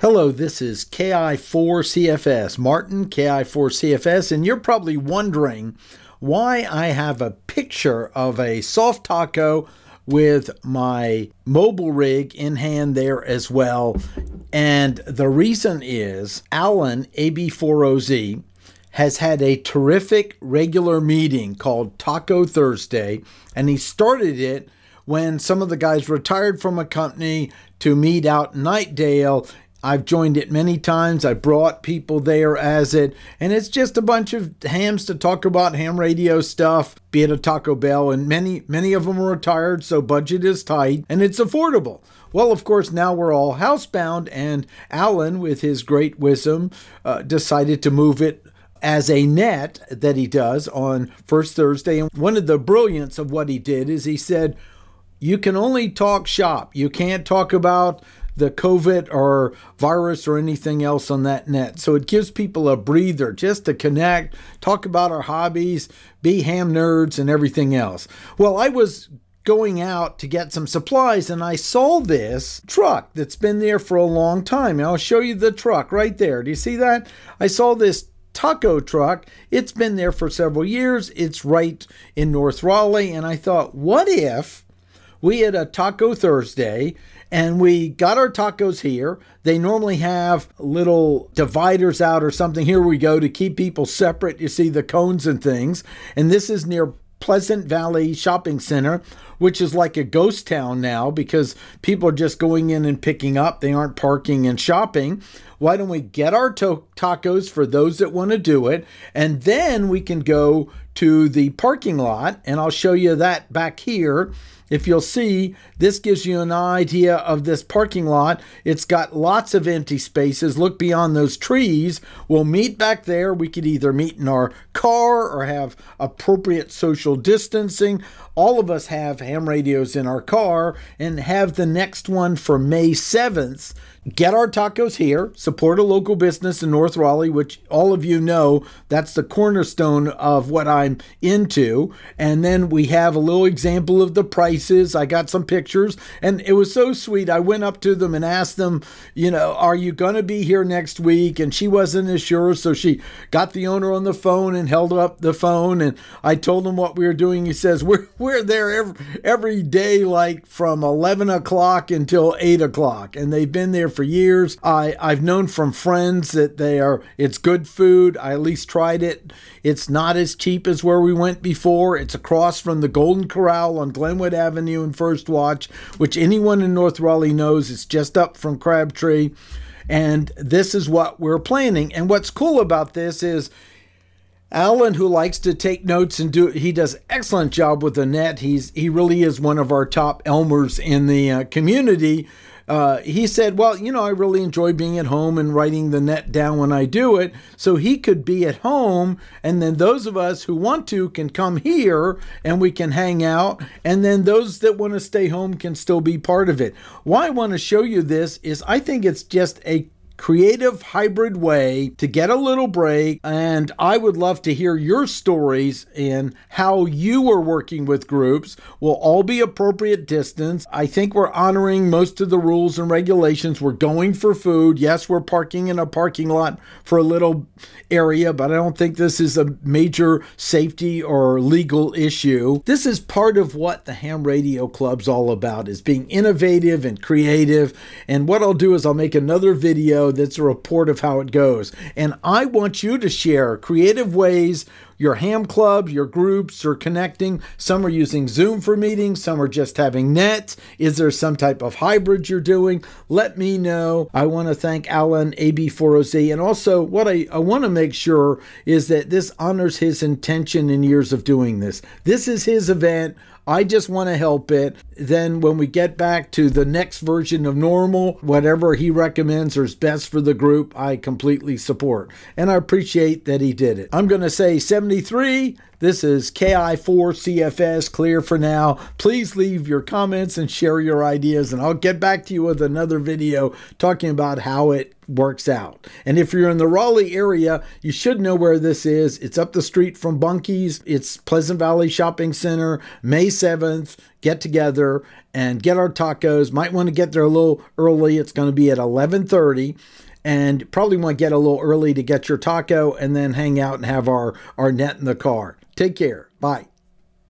Hello, this is KI4CFS, Martin, KI4CFS, and you're probably wondering why I have a picture of a soft taco with my mobile rig in hand there as well. And the reason is Alan AB40Z has had a terrific regular meeting called Taco Thursday, and he started it when some of the guys retired from a company to meet out Nightdale I've joined it many times. I brought people there as it, and it's just a bunch of hams to talk about ham radio stuff, be it a Taco Bell, and many, many of them are retired, so budget is tight and it's affordable. Well, of course, now we're all housebound, and Alan, with his great wisdom, uh, decided to move it as a net that he does on First Thursday. And one of the brilliance of what he did is he said, you can only talk shop. You can't talk about the COVID or virus or anything else on that net. So it gives people a breather just to connect, talk about our hobbies, be ham nerds, and everything else. Well, I was going out to get some supplies and I saw this truck that's been there for a long time. I'll show you the truck right there. Do you see that? I saw this taco truck. It's been there for several years. It's right in North Raleigh. And I thought, what if we had a Taco Thursday and we got our tacos here. They normally have little dividers out or something. Here we go to keep people separate. You see the cones and things. And this is near Pleasant Valley Shopping Center, which is like a ghost town now because people are just going in and picking up. They aren't parking and shopping. Why don't we get our tacos for those that want to do it? And then we can go to the parking lot, and I'll show you that back here. If you'll see, this gives you an idea of this parking lot. It's got lots of empty spaces. Look beyond those trees. We'll meet back there. We could either meet in our car or have appropriate social distancing. All of us have ham radios in our car and have the next one for May 7th get our tacos here, support a local business in North Raleigh, which all of you know that's the cornerstone of what I'm into. And then we have a little example of the prices. I got some pictures, and it was so sweet. I went up to them and asked them, you know, are you going to be here next week? And she wasn't as sure, so she got the owner on the phone and held up the phone, and I told him what we were doing. He says, "We're we're there every, every day, like from 11 o'clock until 8 o'clock, and they've been there." for years. I, I've known from friends that they are, it's good food. I at least tried it. It's not as cheap as where we went before. It's across from the Golden Corral on Glenwood Avenue and First Watch, which anyone in North Raleigh knows it's just up from Crabtree. And this is what we're planning. And what's cool about this is, Alan, who likes to take notes and do, he does excellent job with Annette. He's he really is one of our top Elmers in the uh, community. Uh, he said, Well, you know, I really enjoy being at home and writing the net down when I do it. So he could be at home, and then those of us who want to can come here and we can hang out. And then those that want to stay home can still be part of it. Why I want to show you this is I think it's just a creative hybrid way to get a little break. And I would love to hear your stories in how you were working with groups. We'll all be appropriate distance. I think we're honoring most of the rules and regulations. We're going for food. Yes, we're parking in a parking lot for a little area, but I don't think this is a major safety or legal issue. This is part of what the Ham Radio Club's all about is being innovative and creative. And what I'll do is I'll make another video that's a report of how it goes. And I want you to share creative ways your ham club, your groups are connecting. Some are using Zoom for meetings, some are just having net. Is there some type of hybrid you're doing? Let me know. I want to thank Alan AB40Z. And also, what I, I want to make sure is that this honors his intention in years of doing this. This is his event. I just want to help it. Then, when we get back to the next version of normal, whatever he recommends or is best for the group, I completely support. And I appreciate that he did it. I'm going to say 70. 73. This is KI4CFS, clear for now. Please leave your comments and share your ideas, and I'll get back to you with another video talking about how it works out. And if you're in the Raleigh area, you should know where this is. It's up the street from Bunkies. It's Pleasant Valley Shopping Center, May 7th. Get together and get our tacos. Might want to get there a little early. It's going to be at 1130 and probably want to get a little early to get your taco and then hang out and have our, our net in the car. Take care. Bye.